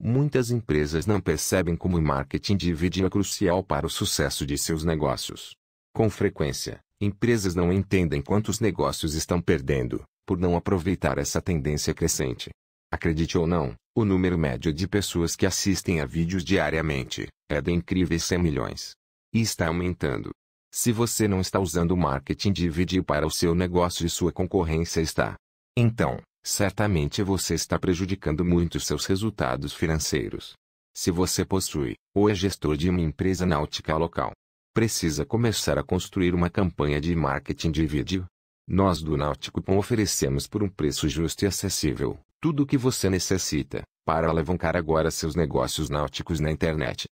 Muitas empresas não percebem como o marketing de vídeo é crucial para o sucesso de seus negócios. Com frequência, empresas não entendem quantos negócios estão perdendo por não aproveitar essa tendência crescente. Acredite ou não, o número médio de pessoas que assistem a vídeos diariamente é de incríveis 100 milhões. E está aumentando. Se você não está usando o marketing de vídeo para o seu negócio e sua concorrência está, então, certamente você está prejudicando muito seus resultados financeiros. Se você possui, ou é gestor de uma empresa náutica local, precisa começar a construir uma campanha de marketing de vídeo. Nós do Náutico.com oferecemos por um preço justo e acessível tudo o que você necessita para alavancar agora seus negócios náuticos na internet.